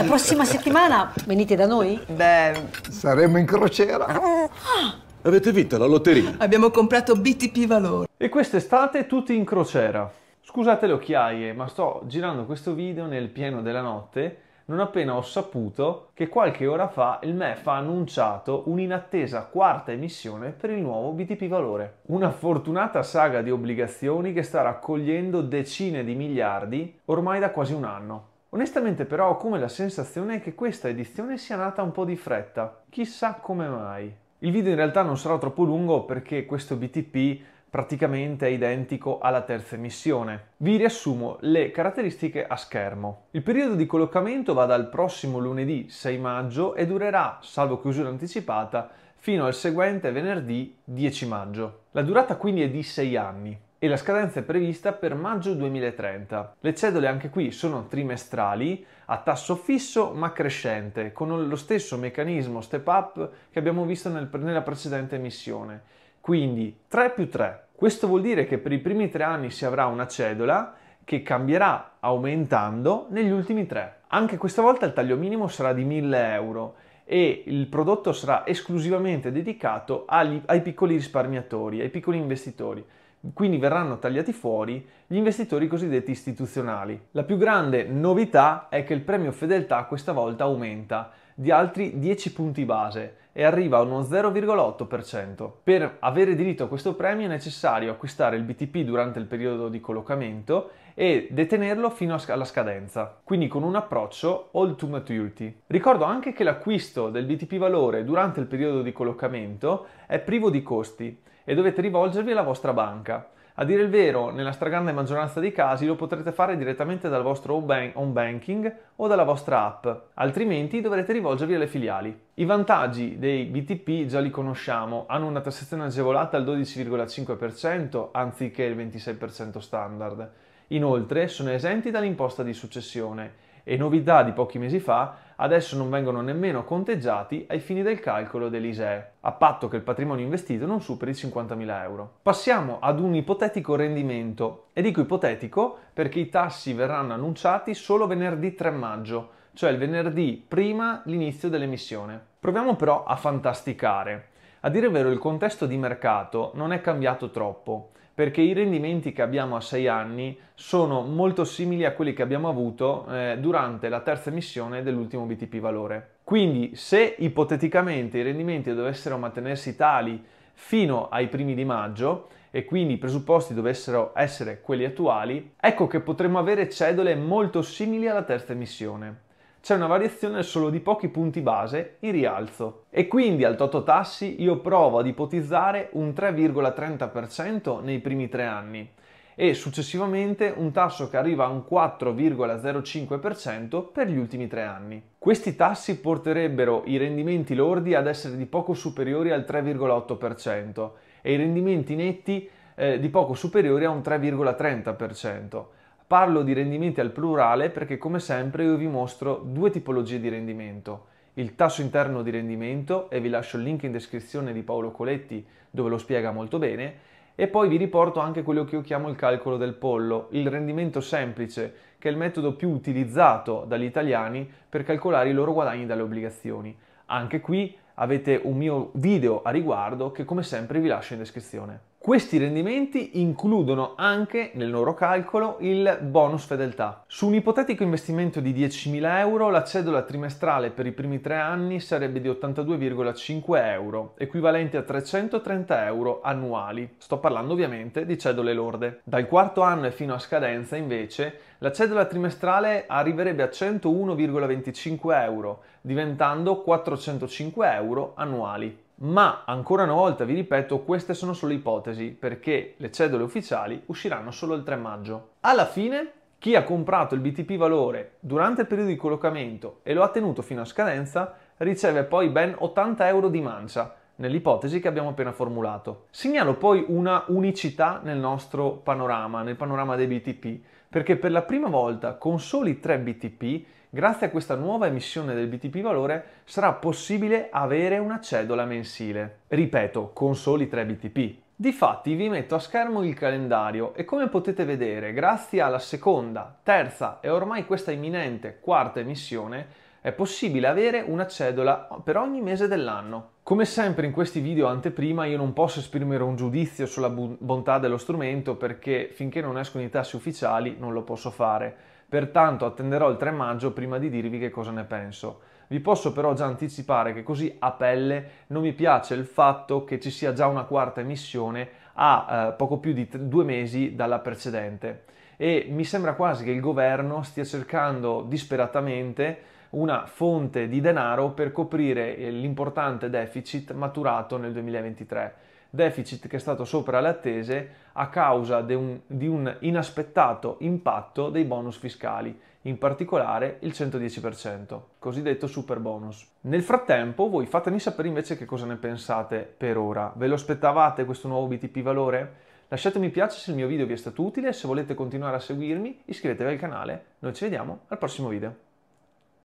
La prossima settimana venite da noi? Beh, saremo in crociera. Ah. Avete vinto la lotteria. Abbiamo comprato BTP Valore. E quest'estate tutti in crociera. Scusate le occhiaie, ma sto girando questo video nel pieno della notte non appena ho saputo che qualche ora fa il MEF ha annunciato un'inattesa quarta emissione per il nuovo BTP Valore. Una fortunata saga di obbligazioni che sta raccogliendo decine di miliardi ormai da quasi un anno. Onestamente però ho come la sensazione che questa edizione sia nata un po' di fretta, chissà come mai. Il video in realtà non sarà troppo lungo perché questo BTP praticamente è identico alla terza emissione. Vi riassumo le caratteristiche a schermo. Il periodo di collocamento va dal prossimo lunedì 6 maggio e durerà, salvo chiusura anticipata, fino al seguente venerdì 10 maggio. La durata quindi è di 6 anni e la scadenza è prevista per maggio 2030. Le cedole anche qui sono trimestrali a tasso fisso ma crescente, con lo stesso meccanismo step up che abbiamo visto nel, nella precedente emissione. Quindi 3 più 3. Questo vuol dire che per i primi tre anni si avrà una cedola che cambierà aumentando negli ultimi tre. Anche questa volta il taglio minimo sarà di 1000 euro e il prodotto sarà esclusivamente dedicato agli, ai piccoli risparmiatori, ai piccoli investitori quindi verranno tagliati fuori gli investitori cosiddetti istituzionali. La più grande novità è che il premio fedeltà questa volta aumenta di altri 10 punti base e arriva a uno 0,8%. Per avere diritto a questo premio è necessario acquistare il BTP durante il periodo di collocamento e detenerlo fino alla scadenza, quindi con un approccio all to maturity. Ricordo anche che l'acquisto del BTP valore durante il periodo di collocamento è privo di costi e dovete rivolgervi alla vostra banca. A dire il vero, nella stragrande maggioranza dei casi lo potrete fare direttamente dal vostro home banking o dalla vostra app, altrimenti dovrete rivolgervi alle filiali. I vantaggi dei BTP già li conosciamo, hanno una tassazione agevolata al 12,5% anziché il 26% standard. Inoltre sono esenti dall'imposta di successione e novità di pochi mesi fa, adesso non vengono nemmeno conteggiati ai fini del calcolo dell'ISEE, a patto che il patrimonio investito non superi i 50.000 euro. Passiamo ad un ipotetico rendimento, e dico ipotetico perché i tassi verranno annunciati solo venerdì 3 maggio, cioè il venerdì prima l'inizio dell'emissione. Proviamo però a fantasticare. A dire vero, il contesto di mercato non è cambiato troppo, perché i rendimenti che abbiamo a 6 anni sono molto simili a quelli che abbiamo avuto eh, durante la terza emissione dell'ultimo BTP valore. Quindi, se ipoteticamente i rendimenti dovessero mantenersi tali fino ai primi di maggio e quindi i presupposti dovessero essere quelli attuali, ecco che potremmo avere cedole molto simili alla terza emissione c'è una variazione solo di pochi punti base in rialzo. E quindi al Tototassi io provo ad ipotizzare un 3,30% nei primi tre anni e successivamente un tasso che arriva a un 4,05% per gli ultimi tre anni. Questi tassi porterebbero i rendimenti lordi ad essere di poco superiori al 3,8% e i rendimenti netti eh, di poco superiori a un 3,30%. Parlo di rendimenti al plurale perché come sempre io vi mostro due tipologie di rendimento, il tasso interno di rendimento e vi lascio il link in descrizione di Paolo Coletti dove lo spiega molto bene e poi vi riporto anche quello che io chiamo il calcolo del pollo, il rendimento semplice che è il metodo più utilizzato dagli italiani per calcolare i loro guadagni dalle obbligazioni. Anche qui avete un mio video a riguardo che come sempre vi lascio in descrizione. Questi rendimenti includono anche nel loro calcolo il bonus fedeltà. Su un ipotetico investimento di 10.000 euro la cedola trimestrale per i primi tre anni sarebbe di 82,5 euro, equivalente a 330 euro annuali. Sto parlando ovviamente di cedole lorde. Dal quarto anno e fino a scadenza invece la cedola trimestrale arriverebbe a 101,25 euro, diventando 405 euro annuali ma ancora una volta vi ripeto, queste sono solo ipotesi perché le cedole ufficiali usciranno solo il 3 maggio. Alla fine, chi ha comprato il BTP valore durante il periodo di collocamento e lo ha tenuto fino a scadenza riceve poi ben 80 euro di mancia nell'ipotesi che abbiamo appena formulato. Segnalo poi una unicità nel nostro panorama, nel panorama dei BTP perché per la prima volta con soli 3 BTP, grazie a questa nuova emissione del BTP valore, sarà possibile avere una cedola mensile. Ripeto, con soli 3 BTP. Difatti vi metto a schermo il calendario e come potete vedere, grazie alla seconda, terza e ormai questa imminente quarta emissione, è possibile avere una cedola per ogni mese dell'anno. Come sempre in questi video anteprima io non posso esprimere un giudizio sulla bontà dello strumento perché finché non escono i tassi ufficiali non lo posso fare, pertanto attenderò il 3 maggio prima di dirvi che cosa ne penso. Vi posso però già anticipare che così a pelle non mi piace il fatto che ci sia già una quarta emissione a eh, poco più di t- due mesi dalla precedente e mi sembra quasi che il governo stia cercando disperatamente una fonte di denaro per coprire eh, l'importante deficit maturato nel 2023, deficit che è stato sopra le attese a causa un, di un inaspettato impatto dei bonus fiscali, in particolare il 110%, cosiddetto super bonus. Nel frattempo voi fatemi sapere invece che cosa ne pensate per ora. Ve lo aspettavate questo nuovo BTP valore? Lasciatemi mi piace se il mio video vi è stato utile e se volete continuare a seguirmi iscrivetevi al canale. Noi ci vediamo al prossimo video.